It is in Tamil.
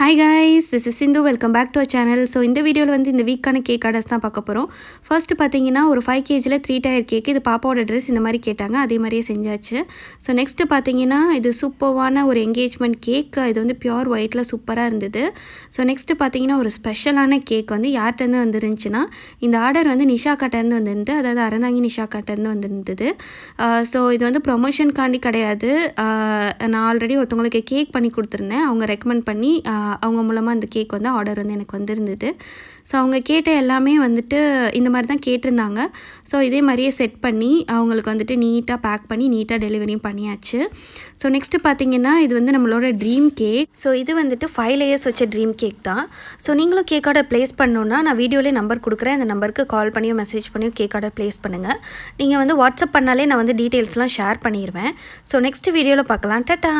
hi guys this is Sindhu welcome back to a channel so இந்த வீடியோவில் வந்து இந்த வீக்கான கேக் ஆர்டர்ஸ் தான் பார்க்க போகிறோம் ஃபர்ஸ்ட் பார்த்தீங்கன்னா ஒரு ஃபைவ் கேஜியில் த்ரீ டயர் கேக் இது பாப்பாவோட ட்ரெஸ் இந்த மாதிரி கேட்டாங்க அதே மாதிரியே செஞ்சாச்சு ஸோ நெக்ஸ்ட்டு பார்த்தீங்கன்னா இது சூப்பர்வான ஒரு என்கேஜ்மெண்ட் கேக் இது வந்து பியூர் ஒயிட்டில் சூப்பராக இருந்தது ஸோ நெக்ஸ்ட்டு பார்த்தீங்கன்னா ஒரு ஸ்பெஷலான கேக் வந்து யார்கிட்டருந்து வந்துருந்துச்சுன்னா இந்த ஆர்டர் வந்து நிஷா நிஷாக்காட்டேருந்து வந்திருந்தது அதாவது அறந்தாங்கி நிஷா நிஷாக்காட்டேருந்து வந்திருந்தது ஸோ இது வந்து ப்ரொமோஷனுக்காண்டி கிடையாது நான் ஆல்ரெடி ஒருத்தவங்களுக்கு கேக் பண்ணி கொடுத்துருந்தேன் அவங்க ரெக்கமெண்ட் பண்ணி அவங்க மூலமாக அந்த கேக் வந்து ஆர்டர் வந்து எனக்கு வந்திருந்தது ஸோ அவங்க கேட்ட எல்லாமே வந்துட்டு இந்த மாதிரி தான் கேட்டிருந்தாங்க ஸோ இதே மாதிரியே செட் பண்ணி அவங்களுக்கு வந்துட்டு நீட்டாக பேக் பண்ணி நீட்டாக டெலிவரியும் பண்ணியாச்சு ஸோ நெக்ஸ்ட்டு பார்த்தீங்கன்னா இது வந்து நம்மளோட ட்ரீம் கேக் ஸோ இது வந்துட்டு ஃபைவ் லேயர்ஸ் வச்ச ட்ரீம் கேக் தான் ஸோ நீங்களும் கேக் ஆர்டர் ப்ளேஸ் பண்ணணுன்னா நான் வீடியோலேயே நம்பர் கொடுக்குறேன் அந்த நம்பருக்கு கால் பண்ணியோ மெசேஜ் பண்ணியோ கேக் ஆர்டர் ப்ளேஸ் பண்ணுங்கள் நீங்கள் வந்து வாட்ஸ்அப் பண்ணாலே நான் வந்து டீட்டெயில்ஸ்லாம் ஷேர் பண்ணிடுவேன் ஸோ நெக்ஸ்ட் வீடியோவில் பார்க்கலாம் டட்டா